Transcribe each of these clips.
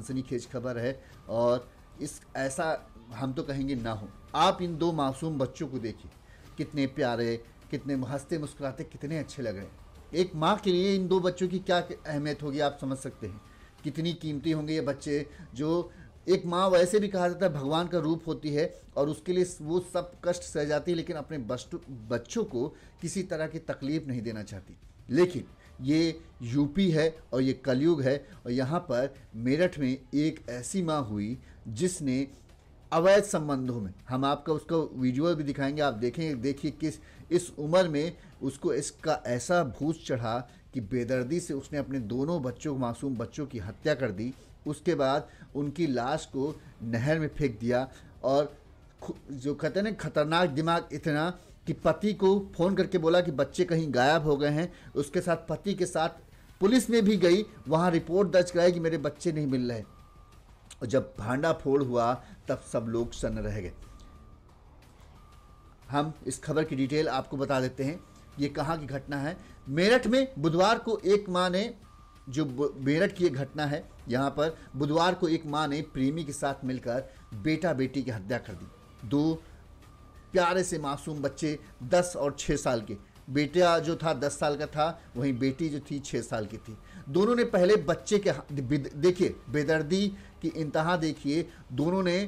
सनसनीखेज खबर है और इस ऐसा हम तो कहेंगे ना हो आप इन दो मासूम बच्चों को देखिए कितने प्यारे कितने हंसते मुस्कुराते कितने अच्छे लग रहे हैं एक माँ के लिए इन दो बच्चों की क्या अहमियत होगी आप समझ सकते हैं कितनी कीमती होंगे ये बच्चे जो एक माँ वैसे भी कहा जाता है भगवान का रूप होती है और उसके लिए वो सब कष्ट सह जाती है लेकिन अपने बच्चों को किसी तरह की तकलीफ नहीं देना चाहती लेकिन ये यूपी है और ये कलयुग है और यहाँ पर मेरठ में एक ऐसी माँ हुई जिसने अवैध संबंधों में हम आपका उसका विजुअल भी दिखाएंगे आप देखेंगे देखिए किस इस उम्र में उसको इसका ऐसा भूत चढ़ा कि बेदर्दी से उसने अपने दोनों बच्चों मासूम बच्चों की हत्या कर दी उसके बाद उनकी लाश को नहर में फेंक दिया और जो कहते हैं ना खतरनाक दिमाग इतना कि पति को फ़ोन करके बोला कि बच्चे कहीं गायब हो गए हैं उसके साथ पति के साथ पुलिस में भी गई वहां रिपोर्ट दर्ज कराई कि मेरे बच्चे नहीं मिल रहे और जब भांडा फोड़ हुआ तब सब लोग सन्न रह गए हम इस खबर की डिटेल आपको बता देते हैं ये कहाँ की घटना है मेरठ में बुधवार को एक माँ ने जो मेरठ की एक घटना है यहाँ पर बुधवार को एक माँ ने प्रेमी के साथ मिलकर बेटा बेटी की हत्या कर दी दो प्यारे से मासूम बच्चे दस और छः साल के बेटा जो था दस साल का था वहीं बेटी जो थी छः साल की थी दोनों ने पहले बच्चे के देखिए बेदर्दी की इंतहा देखिए दोनों ने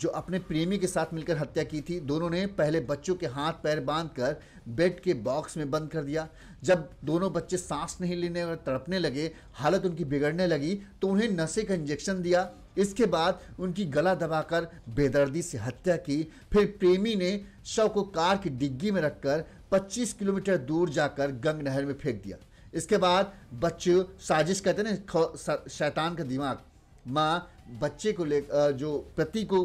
जो अपने प्रेमी के साथ मिलकर हत्या की थी दोनों ने पहले बच्चों के हाथ पैर बांधकर बेड के बॉक्स में बंद कर दिया जब दोनों बच्चे सांस नहीं लेने और तड़पने लगे हालत उनकी बिगड़ने लगी तो उन्हें नशे का इंजेक्शन दिया इसके बाद उनकी गला दबाकर बेदर्दी से हत्या की फिर प्रेमी ने शव को कार की डिग्गी में रखकर 25 किलोमीटर दूर जाकर गंग नहर में फेंक दिया इसके बाद बच्चे साजिश कहते हैं ना शैतान का दिमाग माँ बच्चे को ले जो पति को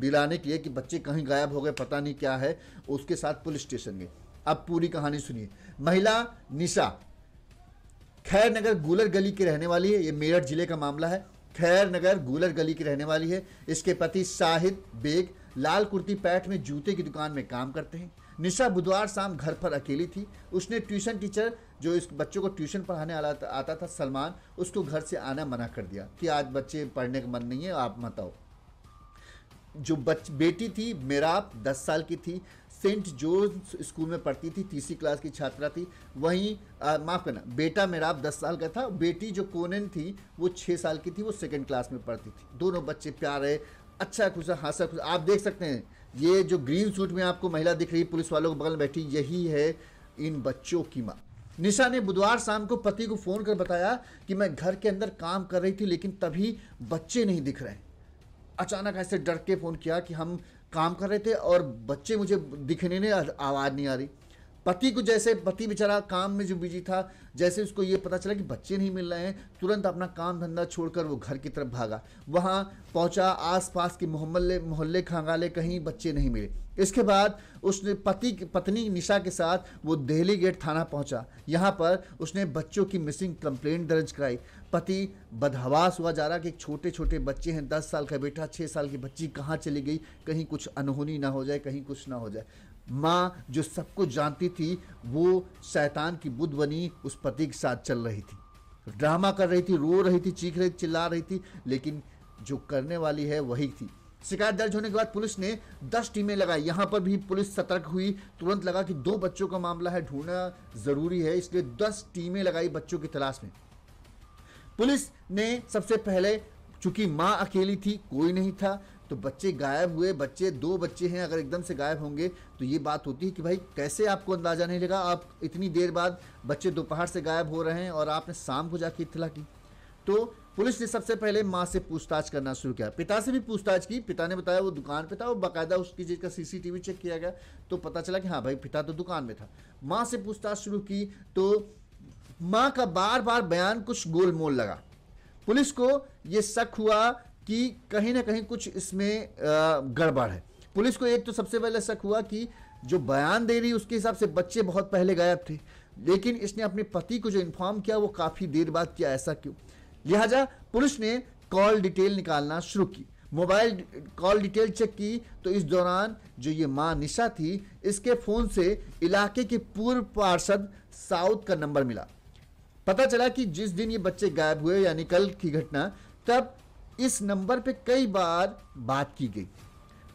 दिलाने के लिए कि बच्चे कहीं गायब हो गए पता नहीं क्या है उसके साथ पुलिस स्टेशन गए अब पूरी कहानी सुनिए महिला निशा खैर नगर गुलर गली की रहने वाली है ये मेरठ जिले का मामला है खैर नगर गुलर गली की रहने वाली है इसके पति साहिद बेग लाल कुर्ती पैठ में जूते की दुकान में काम करते हैं निशा बुधवार शाम घर पर अकेली थी उसने ट्यूशन टीचर जो इस बच्चों को ट्यूशन पढ़ाने आता था सलमान उसको घर से आना मना कर दिया कि आज बच्चे पढ़ने का मन नहीं है आप मत आओ जो बच बेटी थी मेराप दस साल की थी सेंट जोज स्कूल में पढ़ती थी तीसरी क्लास की छात्रा थी वहीं माफ़ करना बेटा मेराप दस साल का था बेटी जो कोनेन थी वो छः साल की थी वो सेकेंड क्लास में पढ़ती थी दोनों बच्चे प्यारे अच्छा खुशा हंसा खुशा आप देख सकते हैं ये जो ग्रीन सूट में आपको महिला दिख रही पुलिस वालों के बगल में बैठी यही है इन बच्चों की माँ निशा ने बुधवार शाम को पति को फ़ोन कर बताया कि मैं घर के अंदर काम कर रही थी लेकिन तभी बच्चे नहीं दिख रहे अचानक ऐसे डर के फ़ोन किया कि हम काम कर रहे थे और बच्चे मुझे दिखने में आवाज़ नहीं आ रही पति को जैसे पति बेचारा काम में जो बिजी था जैसे उसको ये पता चला कि बच्चे नहीं मिल रहे हैं तुरंत अपना काम धंधा छोड़कर वो घर की तरफ भागा वहाँ पहुँचा आसपास के मोहम्मले मोहल्ले खांगाले कहीं बच्चे नहीं मिले इसके बाद उसने पति पत्नी निशा के साथ वो दिल्ली गेट थाना पहुँचा यहाँ पर उसने बच्चों की मिसिंग कंप्लेंट दर्ज कराई पति बदहवास हुआ जा रहा कि छोटे छोटे बच्चे हैं दस साल का बेटा छः साल की बच्ची कहाँ चली गई कहीं कुछ अनहोनी ना हो जाए कहीं कुछ ना हो जाए माँ जो सब कुछ जानती थी वो शैतान की बुद्ध बनी उस पति के साथ चल रही थी ड्रामा कर रही थी रो रही थी चीख रही थी चिल्ला रही थी लेकिन जो करने वाली है वही थी शिकायत दर्ज होने के बाद पुलिस ने दस टीमें लगाई यहाँ पर भी पुलिस सतर्क हुई तुरंत लगा कि दो बच्चों का मामला है ढूंढना ज़रूरी है इसलिए दस टीमें लगाई बच्चों की तलाश में पुलिस ने सबसे पहले चूंकि माँ अकेली थी कोई नहीं था तो बच्चे गायब हुए बच्चे दो बच्चे हैं अगर एकदम से गायब होंगे तो ये बात होती है कि भाई कैसे आपको अंदाज़ा नहीं लगा आप इतनी देर बाद बच्चे दोपहर से गायब हो रहे हैं और आपने शाम को जाके इतला की तो पुलिस ने सबसे पहले माँ से पूछताछ करना शुरू किया पिता से भी पूछताछ की पिता ने बताया वो दुकान पे था और बाकायदा उसकी चीज़ का सीसीटीवी चेक किया गया तो पता चला कि हाँ भाई पिता तो दुकान में था माँ से पूछताछ शुरू की तो माँ का बार बार बयान कुछ गोलमोल लगा पुलिस को ये शक हुआ कि कहीं ना कहीं कुछ इसमें गड़बड़ है पुलिस को एक तो सबसे पहले शक हुआ कि जो बयान दे रही उसके हिसाब से बच्चे बहुत पहले गायब थे लेकिन इसने अपने पति को जो इन्फॉर्म किया वो काफ़ी देर बाद किया ऐसा क्यों लिहाजा पुलिस ने कॉल डिटेल निकालना शुरू की मोबाइल कॉल डिटेल चेक की तो इस दौरान जो ये माँ निशा थी इसके फ़ोन से इलाके के पूर्व पार्षद साउथ का नंबर मिला पता चला कि जिस दिन ये बच्चे गायब हुए यानी कल की घटना तब इस नंबर पे कई बार बात की गई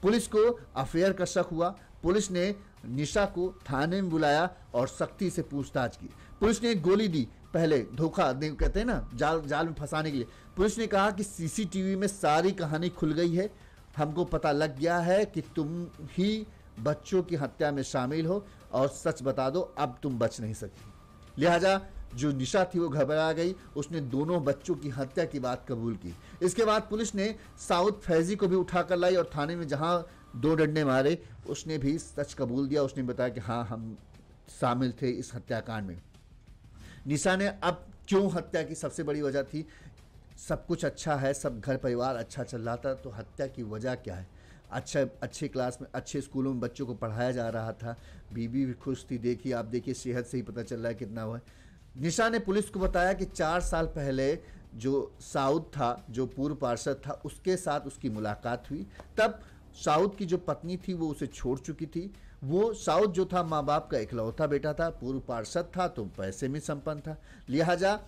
पुलिस को अफेयर का शक हुआ पुलिस ने निशा को थाने में बुलाया और सख्ती से पूछताछ की पुलिस ने गोली दी पहले धोखा कहते हैं ना जाल जाल में फंसाने के लिए पुलिस ने कहा कि सीसीटीवी में सारी कहानी खुल गई है हमको पता लग गया है कि तुम ही बच्चों की हत्या में शामिल हो और सच बता दो अब तुम बच नहीं सकती लिहाजा जो निशा थी वो घबरा गई उसने दोनों बच्चों की हत्या की बात कबूल की इसके बाद पुलिस ने साउथ फैजी को भी उठा कर लाई और थाने में जहाँ दो डंडे मारे उसने भी सच कबूल दिया उसने बताया कि हाँ हम शामिल थे इस हत्याकांड में निशा ने अब क्यों हत्या की सबसे बड़ी वजह थी सब कुछ अच्छा है सब घर परिवार अच्छा चल रहा था तो हत्या की वजह क्या है अच्छा अच्छे क्लास में अच्छे स्कूलों में बच्चों को पढ़ाया जा रहा था बीबी भी खुश थी देखिए आप देखिए सेहत से ही पता चल रहा है कितना हुआ है निशा ने पुलिस को बताया कि चार साल पहले जो साउद था जो पूर्व पार्षद था उसके साथ उसकी मुलाकात हुई तब साउद की जो पत्नी थी वो उसे छोड़ चुकी थी वो साउद जो था माँ बाप का इकलौता बेटा था पूर्व पार्षद था तो पैसे में संपन्न था लिहाजा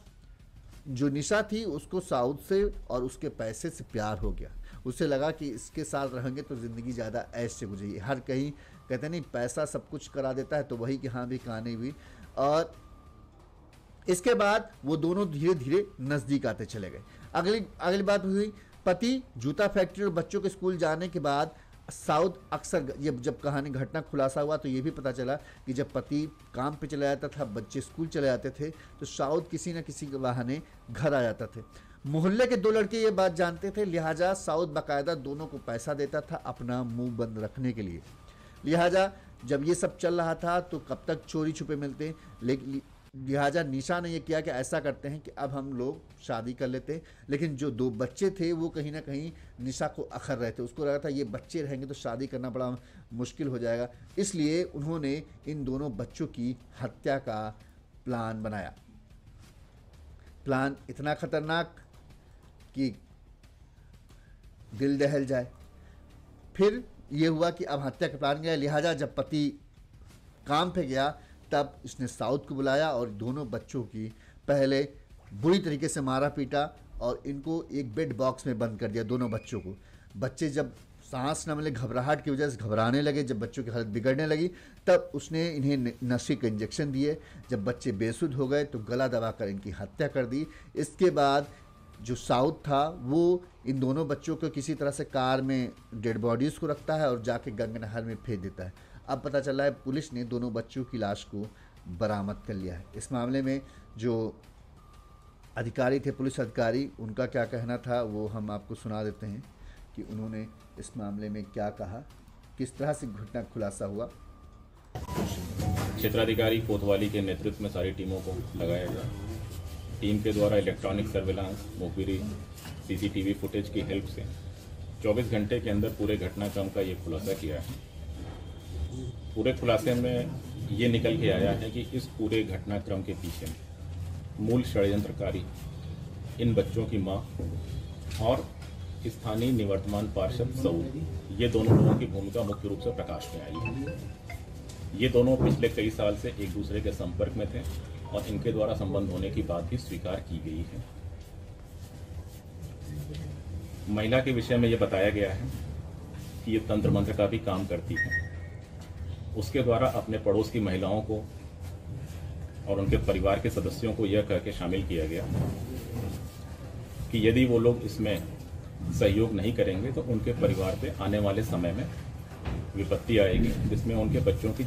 जो निशा थी उसको साउथ से और उसके पैसे से प्यार हो गया उसे लगा कि इसके साथ रहेंगे तो ज़िंदगी ज़्यादा ऐश से गुजरेगी हर कहीं कहते नहीं पैसा सब कुछ करा देता है तो वही कि हाँ भी कहानी हुई और इसके बाद वो दोनों धीरे धीरे नज़दीक आते चले गए अगली अगली बात हुई पति जूता फैक्ट्री और बच्चों के स्कूल जाने के बाद साउथ अक्सर ये जब कहानी घटना खुलासा हुआ तो ये भी पता चला कि जब पति काम पे चला जाता था बच्चे स्कूल चले जाते थे तो साउथ किसी न किसी के बहाने घर आ जाता थे मोहल्ले के दो लड़के ये बात जानते थे लिहाजा साउथ बाकायदा दोनों को पैसा देता था अपना मुंह बंद रखने के लिए लिहाजा जब ये सब चल रहा था तो कब तक चोरी छुपे मिलते लेकिन लिहाजा निशा ने यह किया कि ऐसा करते हैं कि अब हम लोग शादी कर लेते लेकिन जो दो बच्चे थे वो कहीं ना कहीं निशा को अखर रहे थे उसको लगा था ये बच्चे रहेंगे तो शादी करना बड़ा मुश्किल हो जाएगा इसलिए उन्होंने इन दोनों बच्चों की हत्या का प्लान बनाया प्लान इतना ख़तरनाक कि दिल दहल जाए फिर ये हुआ कि अब हत्या का प्लान गया लिहाजा जब पति काम पे गया तब इसने साउथ को बुलाया और दोनों बच्चों की पहले बुरी तरीके से मारा पीटा और इनको एक बेड बॉक्स में बंद कर दिया दोनों बच्चों को बच्चे जब सांस न मिले घबराहट की वजह से घबराने लगे जब बच्चों की हालत बिगड़ने लगी तब उसने इन्हें नशे के इंजेक्शन दिए जब बच्चे बेसुध हो गए तो गला दबाकर इनकी हत्या कर दी इसके बाद जो साउथ था वो इन दोनों बच्चों को किसी तरह से कार में डेड बॉडीज़ को रखता है और जाके गंग नहर में फेंक देता है अब पता चला है पुलिस ने दोनों बच्चों की लाश को बरामद कर लिया है इस मामले में जो अधिकारी थे पुलिस अधिकारी उनका क्या कहना था वो हम आपको सुना देते हैं कि उन्होंने इस मामले में क्या कहा किस तरह से घटना खुलासा हुआ क्षेत्राधिकारी कोतवाली के नेतृत्व में सारी टीमों को लगाया गया टीम के द्वारा इलेक्ट्रॉनिक सर्विलांस मोबिरी सीसीटीवी फुटेज की हेल्प से 24 घंटे के अंदर पूरे घटनाक्रम का ये खुलासा किया है पूरे खुलासे में ये निकल के आया है कि इस पूरे घटनाक्रम के पीछे मूल षडयंत्रकारी इन बच्चों की माँ और स्थानीय निवर्तमान पार्षद सऊद ये दोनों लोगों की भूमिका मुख्य रूप से प्रकाश में आई है ये दोनों पिछले कई साल से एक दूसरे के संपर्क में थे और इनके द्वारा संबंध होने की बात भी स्वीकार की गई है महिला के विषय में यह बताया गया है कि ये तंत्र मंत्र का भी काम करती है उसके द्वारा अपने पड़ोस की महिलाओं को और उनके परिवार के सदस्यों को यह कह के शामिल किया गया कि यदि वो लोग इसमें सहयोग नहीं करेंगे तो उनके परिवार पे आने वाले समय में विपत्ति आएगी जिसमें उनके बच्चों की